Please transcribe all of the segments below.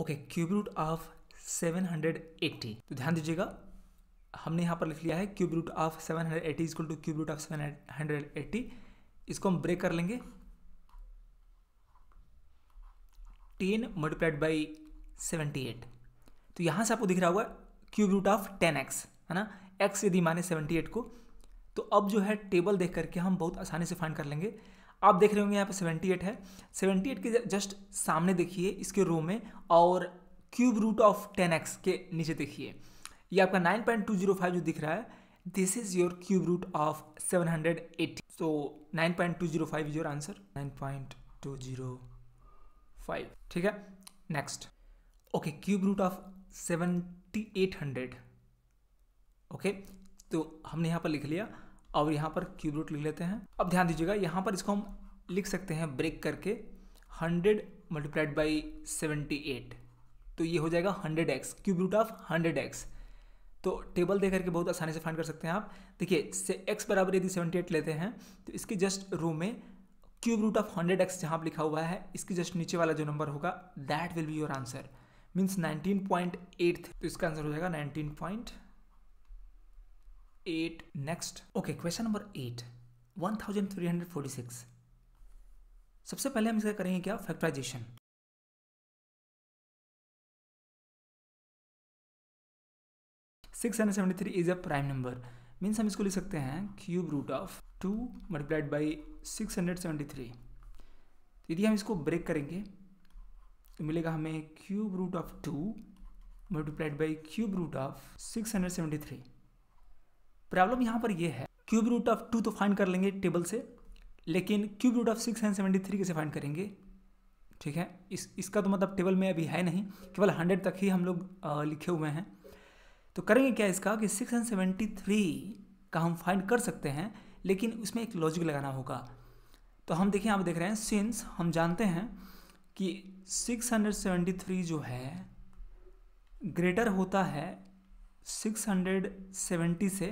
okay cube root of 780 तो ध्यान दीजिएगा हमने यहाँ पर लिख लिया है cube root of 780 hundred eighty equal to cube root of seven इसको हम ब्रेक कर लेंगे ten multiplied by seventy eight तो यहाँ से आपको दिख रहा होगा cube root of ten X है ना एक्स यदि माने सेवेंटी एट को तो अब जो है टेबल देख करके हम बहुत आसानी से फाइंड कर लेंगे आप देख रहे होंगे यहाँ पे 78 है 78 के जस्ट सामने देखिए इसके रो में और क्यूब रूट ऑफ 10x के नीचे देखिए ये आपका 9.205 जो दिख रहा है this is your cube root of 780 so 9.205 is your answer 9.205 ठीक है next okay cube root of 7800 okay okay, तो हमने यहाँ पर लिख लिया और यहाँ पर क्यूब रूट लिख लेते हैं अब ध्यान दीजिएगा यहाँ पर इसको हम लिख सकते हैं ब्रेक करके hundred multiplied by seventy eight तो ये हो जाएगा hundred X cube root of hundred X तो टेबल देख करके बहुत आसानी से फाइंड कर सकते हैं आप देखिए से एक्स बराबर यदि सेवेंटी एट लेते हैं तो इसके जस्ट रो में cube root of hundred X जहाँ लिखा हुआ है इसके जस्ट नीचे वाला जो नंबर होगा that will be your answer means nineteen point eight तो इसका आंसर हो जाएगा nineteen point eight next okay question number forty six सबसे पहले हम इसका करेंगे क्या factorisation six hundred seventy three is a prime number means हम इसको लिख सकते हैं cube root of two multiplied by six hundred seventy three यदि हम इसको ब्रेक करेंगे तो मिलेगा हमें cube root of two multiplied by cube root of six hundred seventy three problem यहाँ पर यह है क्यूब रूट ऑफ टू तो फाइंड कर लेंगे टेबल से लेकिन cube root of six and seventy three कैसे फाइंड करेंगे ठीक है इस इसका तो मतलब टेबल में अभी है नहीं केवल हंड्रेड तक ही हम लोग लिखे हुए हैं तो करेंगे क्या इसका कि सिक्स एंड सेवेंटी थ्री का हम फाइंड कर सकते हैं लेकिन उसमें एक लॉजिक लगाना होगा तो हम देखिए आप देख रहे हैं सिंस हम जानते हैं कि सिक्स हंड्रेड सेवेंटी थ्री जो है ग्रेटर होता है सिक्स हंड्रेड सेवेंटी से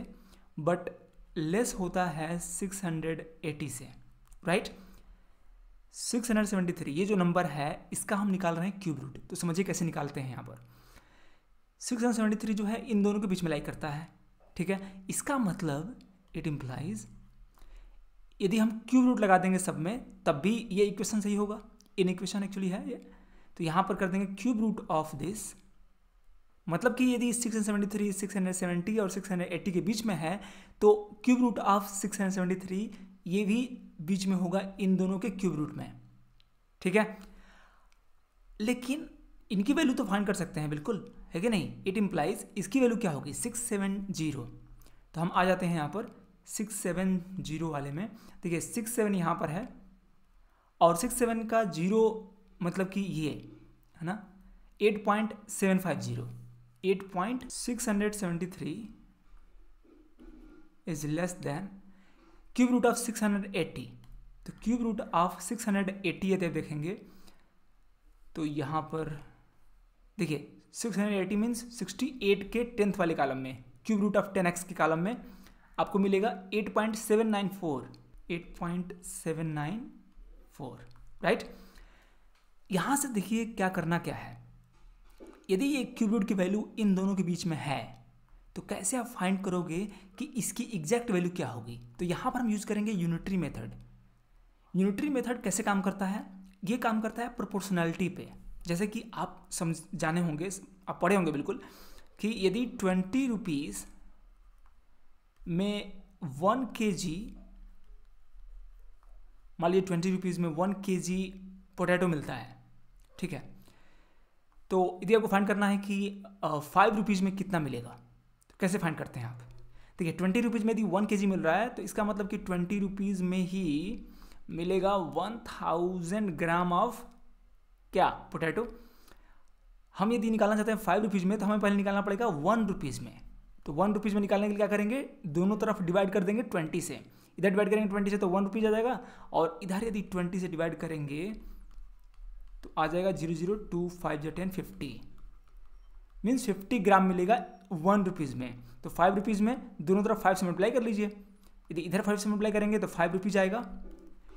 बट लेस होता है 680 से राइट 673 ये जो नंबर है इसका हम निकाल रहे हैं क्यूब रूट तो समझिए कैसे निकालते हैं यहाँ पर 673 जो है इन दोनों के बीच में लाई करता है ठीक है इसका मतलब इट इम्प्लाइज यदि हम क्यूब रूट लगा देंगे सब में तब भी ये इक्वेशन सही होगा इन इक्वेशन एक्चुअली है ये तो यहाँ पर कर देंगे क्यूब रूट ऑफ दिस मतलब कि यदि 673, 670 और 680 के बीच में है तो क्यूब रूट ऑफ 673 ये भी बीच में होगा इन दोनों के क्यूब रूट में ठीक है लेकिन इनकी वैल्यू तो फाइंड कर सकते हैं बिल्कुल है कि नहीं इट इम्प्लाइज इसकी वैल्यू क्या होगी सिक्स सेवन जीरो तो हम आ जाते हैं यहाँ पर सिक्स सेवन जीरो वाले में देखिए सिक्स सेवन यहाँ पर है और सिक्स सेवन का जीरो मतलब कि ये है ना eight point seven five zero eight point six hundred seventy three is less than cube root of six hundred eighty तो cube root of six hundred eighty यदि आप देखेंगे तो यहाँ पर देखिए six hundred eighty means sixty eight के tenth वाले कालम में cube root of ten x के कालम में आपको मिलेगा eight point seven nine four eight point seven nine four right यहाँ से देखिए क्या करना क्या है यदि ये क्यूब रूट की वैल्यू इन दोनों के बीच में है तो कैसे आप फाइंड करोगे कि इसकी एग्जैक्ट वैल्यू क्या होगी तो यहाँ पर हम यूज़ करेंगे यूनिटरी मेथड यूनिटरी मेथड कैसे काम करता है ये काम करता है प्रोपोर्शनैलिटी पे जैसे कि आप समझ जाने होंगे आप पढ़े होंगे बिल्कुल कि यदि ट्वेंटी रुपीज़ में वन के जी मान लीजिए ट्वेंटी रुपीज़ में वन के जी पोटैटो मिलता है ठीक है तो यदि आपको फाइंड करना है कि फाइव रुपीज़ में कितना मिलेगा तो कैसे फाइंड करते हैं आप देखिए ट्वेंटी रुपीज़ में यदि वन के जी मिल रहा है तो इसका मतलब कि ट्वेंटी रुपीज़ में ही मिलेगा वन थाउजेंड ग्राम ऑफ क्या पोटैटो हम यदि निकालना चाहते हैं फाइव रुपीज़ में तो हमें पहले निकालना पड़ेगा वन रुपीज़ में तो वन रुपीज़ में निकालने के लिए क्या करेंगे दोनों तरफ डिवाइड कर देंगे ट्वेंटी से इधर डिवाइड करेंगे ट्वेंटी से तो वन रुपीज़ आ जाएगा और इधर यदि ट्वेंटी से डिवाइड करेंगे तो आ जाएगा जीरो जीरो टू फाइव जो ten fifty means fifty gram मिलेगा वन रुपीज़ में तो फाइव रुपीज़ में दोनों तरफ फाइव से मल्टीप्लाई कर लीजिए यदि इधर फाइव से मल्टीप्लाई करेंगे तो फाइव रुपीज़ आएगा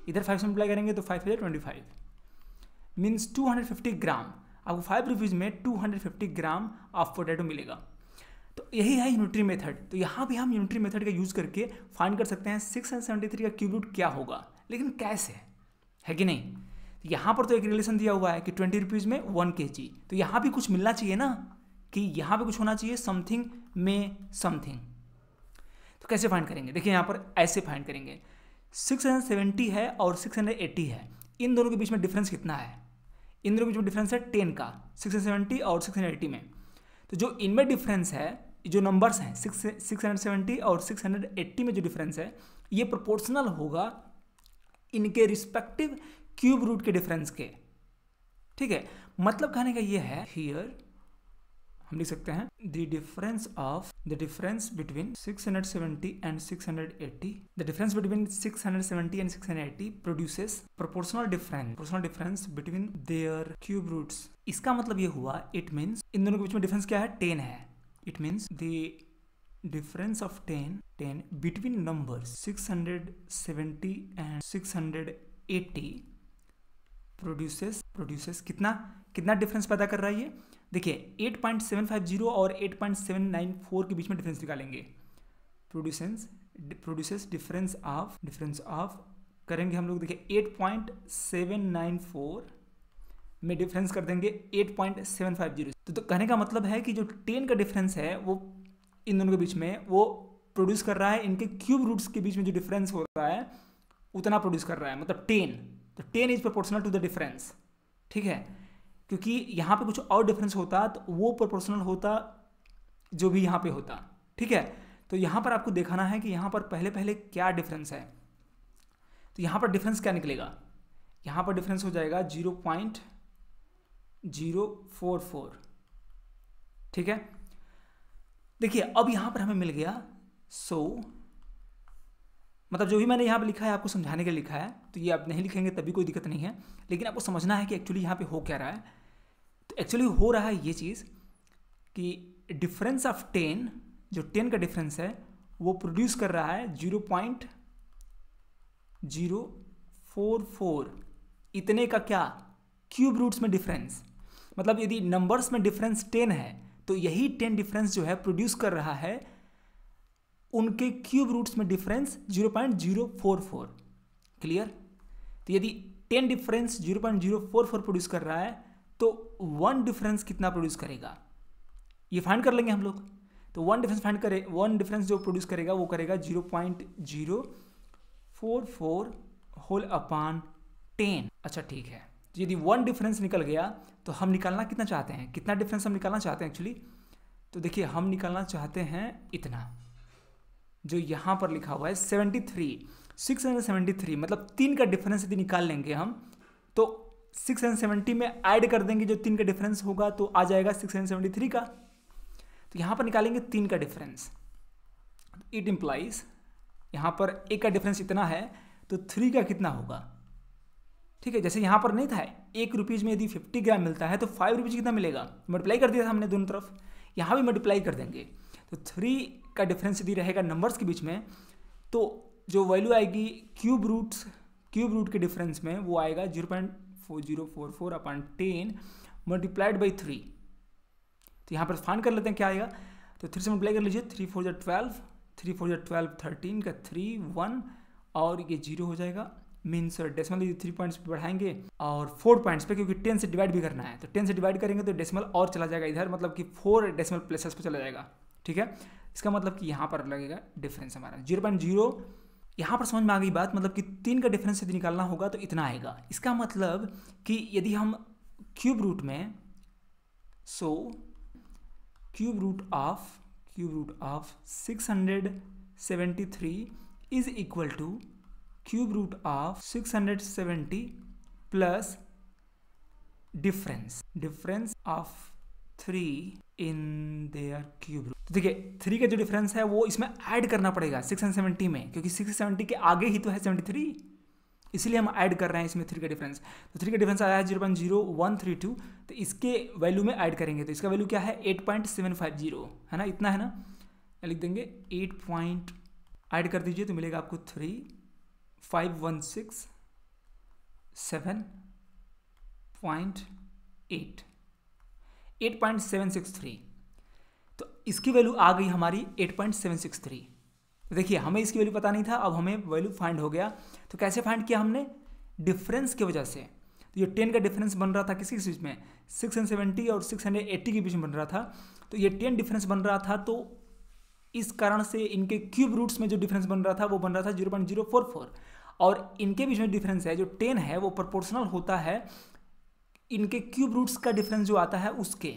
इधर फाइव से मल्टीप्लाई करेंगे तो फाइव हज़ार twenty five means two hundred fifty gram आपको फाइव रुपीज़ में two hundred fifty gram of potato मिलेगा तो यही है यूनिट्री मेथड तो यहाँ भी हम यूनिट्री मेथड का यूज़ करके फाइंड कर सकते हैं सिक्स हंड्रेड सेवेंटी थ्री का क्यूब रूट क्या होगा लेकिन कैसे है कि नहीं यहाँ पर तो एक रिलेशन दिया हुआ है कि ट्वेंटी रुपीज़ में वन के जी तो यहाँ भी कुछ मिलना चाहिए ना कि यहाँ पे कुछ होना चाहिए समथिंग में समथिंग तो कैसे फाइंड करेंगे देखिए यहाँ पर ऐसे फाइंड करेंगे सिक्स हंड्रेड सेवेंटी है और सिक्स हंड्रेड एट्टी है इन दोनों के बीच में डिफरेंस कितना है इन दोनों के बीच में डिफरेंस है टेन का सिक्स हंड्रेड सेवेंटी और सिक्स हंड्रेड एट्टी में तो जो इनमें डिफरेंस है जो नंबर्स हैं सिक्स सिक्स हंड्रेड सेवेंटी और सिक्स हंड्रेड एट्टी में जो डिफरेंस है ये प्रोपोर्शनल होगा इनके रिस्पेक्टिव क्यूब रूट के डिफरेंस के ठीक है मतलब कहने का ये है हियर हम लिख सकते हैं the difference of the difference between 670 and 680 the difference between 670 and 680 produces proportional difference proportional difference between their cube roots इसका मतलब ये हुआ इट मीन्स इन दोनों के बीच में डिफरेंस क्या है टेन है it means the difference of ten ten between number 670 and 680 produces produces कितना कितना डिफरेंस पैदा कर रहा है ये देखिए 8.750 और 8.794 के बीच में डिफरेंस निकालेंगे produces produces difference of difference of करेंगे हम लोग देखिए 8.794 में डिफरेंस कर देंगे 8.750 तो, तो कहने का मतलब है कि जो 10 का डिफरेंस है वो इन दोनों के बीच में वो प्रोड्यूस कर रहा है इनके क्यूब रूट्स के बीच में जो डिफरेंस हो रहा है उतना प्रोड्यूस कर रहा है मतलब टेन तो ten is proportional to the difference ठीक है क्योंकि यहाँ पे कुछ और डिफरेंस होता तो वो प्रोपोर्शनल होता जो भी यहाँ पे होता ठीक है तो यहाँ पर आपको देखना है कि यहाँ पर पहले पहले क्या डिफरेंस है तो यहाँ पर डिफरेंस क्या निकलेगा यहाँ पर डिफरेंस हो जाएगा zero point zero four four ठीक है देखिए अब यहाँ पर हमें मिल गया सो so, मतलब जो भी मैंने यहाँ पर लिखा है आपको समझाने के लिए लिखा है तो ये आप नहीं लिखेंगे तभी कोई दिक्कत नहीं है लेकिन आपको समझना है कि एक्चुअली यहाँ पे हो क्या रहा है तो एक्चुअली हो रहा है ये चीज़ कि डिफरेंस ऑफ टेन जो टेन का डिफरेंस है वो प्रोड्यूस कर रहा है zero point zero four four इतने का क्या क्यूब रूट्स में डिफरेंस मतलब यदि नंबर्स में डिफरेंस टेन है तो यही टेन डिफरेंस जो है प्रोड्यूस कर रहा है उनके क्यूब रूट्स में डिफरेंस 0.044 क्लियर तो यदि 10 डिफरेंस 0.044 प्रोड्यूस कर रहा है तो वन डिफरेंस कितना प्रोड्यूस करेगा ये फाइंड कर लेंगे हम लोग तो वन डिफरेंस फाइंड करे वन डिफरेंस जो प्रोड्यूस करेगा वो करेगा zero point zero four four whole upon ten अच्छा ठीक है यदि वन डिफरेंस निकल गया तो हम निकालना कितना चाहते हैं कितना डिफरेंस हम निकालना चाहते हैं एक्चुअली तो देखिए हम निकालना चाहते हैं इतना जो यहाँ पर लिखा हुआ है seventy three six hundred seventy three मतलब तीन का डिफरेंस यदि निकाल लेंगे हम तो सिक्स हंड्रेड सेवेंटी में ऐड कर देंगे जो तीन का डिफरेंस होगा तो आ जाएगा सिक्स हंड्रेड सेवेंटी थ्री का तो यहाँ पर निकालेंगे तीन का डिफरेंस इट इम्प्लाइज यहाँ पर एक का डिफरेंस इतना है तो थ्री का कितना होगा ठीक है जैसे यहाँ पर नहीं था एक रुपीज़ में यदि फिफ्टी ग्राम मिलता है तो फाइव रुपीज़ कितना मिलेगा मल्टीप्लाई कर दिया था हमने दोनों तरफ यहाँ भी मल्टीप्लाई कर देंगे तो थ्री का डिफरेंस यदि रहेगा नंबर्स के बीच में तो जो वैल्यू आएगी क्यूब रूट्स क्यूब रूट के डिफरेंस में वो आएगा zero point four zero four four upon ten multiplied by three तो यहाँ पर फाइन कर लेते हैं क्या आएगा तो थ्री से मल्टीप्लाई कर लीजिए थ्री फोर जो ट्वेल्व थ्री फोर जो ट्वेल्व थर्टीन का थ्री वन और ये जीरो हो जाएगा मीन्स डेसिमल यदि थ्री पॉइंट्स पे बढ़ाएंगे और फोर पॉइंट्स पे क्योंकि टेन से डिवाइड भी करना है तो टेन से डिवाइड करेंगे तो डेसिमल और चला जाएगा इधर मतलब कि फोर डेसिमल प्लेसेस पे चला जाएगा ठीक है इसका मतलब कि यहाँ पर लगेगा डिफरेंस हमारा जीरो पॉइंट जीरो यहाँ पर समझ में आ गई बात मतलब कि तीन का डिफरेंस यदि निकालना होगा तो इतना आएगा इसका मतलब कि यदि हम क्यूब रूट में so cube root of cube root of six hundred seventy three is equal to cube root of six hundred seventy plus difference difference of three in their cube तो देखिए थ्री का जो difference है वो इसमें add करना पड़ेगा six and seventy में क्योंकि सिक्स सेवेंटी के आगे ही तो है सेवेंटी थ्री इसलिए हम ऐड कर रहे हैं इसमें थ्री का डिफरेंस तो थ्री का डिफरेंस आया है zero point zero one three two तो इसके वैल्यू में ऐड करेंगे तो इसका वैल्यू क्या है eight point seven five zero है ना इतना है ना लिख देंगे एट पॉइंट ऐड कर दीजिए तो मिलेगा आपको three five one six seven point eight eight point seven six three तो इसकी वैल्यू आ गई हमारी eight point seven six three देखिए हमें इसकी वैल्यू पता नहीं था अब हमें वैल्यू फाइंड हो गया तो कैसे फाइंड किया हमने डिफरेंस की वजह से तो ये टेन का डिफरेंस बन रहा था किसी किस बीच में सिक्स हंड्रेड सेवेंटी और सिक्स हंड्रेड एट्टी के बीच में बन रहा था तो ये टेन डिफरेंस बन रहा था तो इस कारण से इनके क्यूब रूट्स में जो डिफरेंस बन रहा था वो बन रहा था zero point zero four four और इनके बीच में डिफरेंस है जो टेन है वो प्रोपोर्शनल होता है इनके क्यूब रूट्स का डिफरेंस जो आता है उसके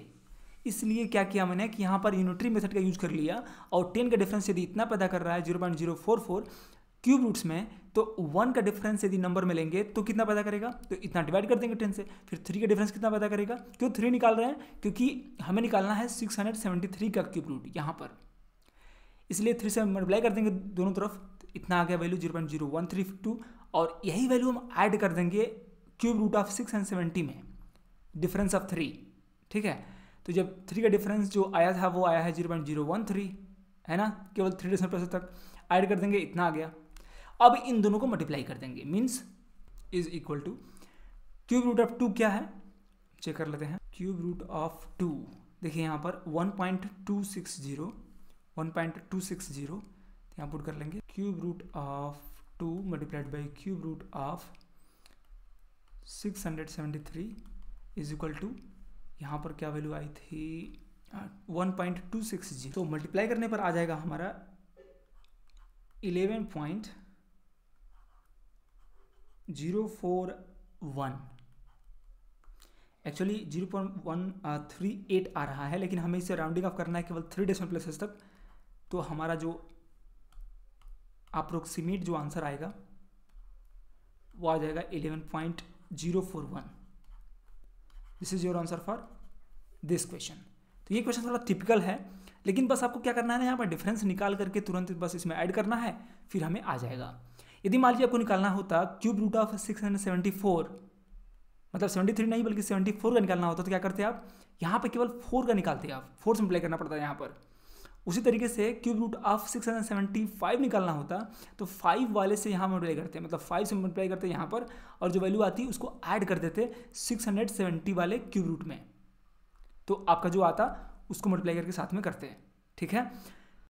इसलिए क्या किया मैंने कि यहाँ पर यूनिट्री मेथड का यूज कर लिया और टेन का डिफरेंस यदि इतना पैदा कर रहा है zero point zero four four cube roots में तो वन का डिफरेंस यदि नंबर में लेंगे तो कितना पैदा करेगा तो इतना डिवाइड कर देंगे टेन से फिर थ्री का डिफरेंस कितना पैदा करेगा क्यों थ्री निकाल रहे हैं क्योंकि हमें निकालना है सिक्स हंड्रेड सेवेंटी थ्री का क्यूब रूट यहाँ पर इसलिए थ्री से मल्टीप्लाई कर देंगे दोनों तरफ तो इतना आ गया value zero point zero one three two और यही वैल्यू हम ऐड कर देंगे cube root of six hundred seventy में डिफरेंस ऑफ थ्री ठीक है तो जब थ्री का डिफरेंस जो आया था वो आया है zero point zero one three है ना केवल थ्री डेसिमल प्लेस तक ऐड कर देंगे इतना आ गया अब इन दोनों को मल्टीप्लाई कर देंगे means is equal to cube root of two क्या है चेक कर लेते हैं क्यूब रूट ऑफ टू देखिए यहाँ पर one point two six zero one point two six zero यहाँ पुट कर लेंगे cube root of two multiplied by cube root of six hundred seventy three is equal to यहाँ पर क्या value आई थी वन पॉइंट टू सिक्स जी तो मल्टीप्लाई करने पर आ जाएगा हमारा eleven point zero four one actually zero point one three eight आ रहा है लेकिन हमें इसे राउंडिंग ऑफ करना है केवल थ्री डेसिमल प्लेसेस तक तो हमारा जो अप्रोक्सीमेट जो आंसर आएगा वो आ जाएगा eleven point zero four one this is your answer for this question तो ये क्वेश्चन थोड़ा टिपिकल है लेकिन बस आपको क्या करना है यहाँ पर डिफरेंस निकाल करके तुरंत बस इसमें ऐड करना है फिर हमें आ जाएगा यदि मान लीजिए आपको निकालना होता cube root of six hundred seventy four मतलब सेवेंटी थ्री नहीं बल्कि सेवेंटी फोर का निकालना होता तो क्या करते आप यहाँ पर केवल फोर का निकालते आप फोर से करना पड़ता है यहाँ पर उसी तरीके से cube root of six hundred seventy five निकालना होता तो फाइव वाले से यहाँ मल्टीप्लाई करते हैं मतलब फाइव से मल्टीप्लाई करते हैं यहाँ पर और जो वैल्यू आती है उसको ऐड कर देते सिक्स हंड्रेड सेवेंटी वाले क्यूब रूट में तो आपका जो आता उसको मल्टीप्लाई करके साथ में करते हैं ठीक है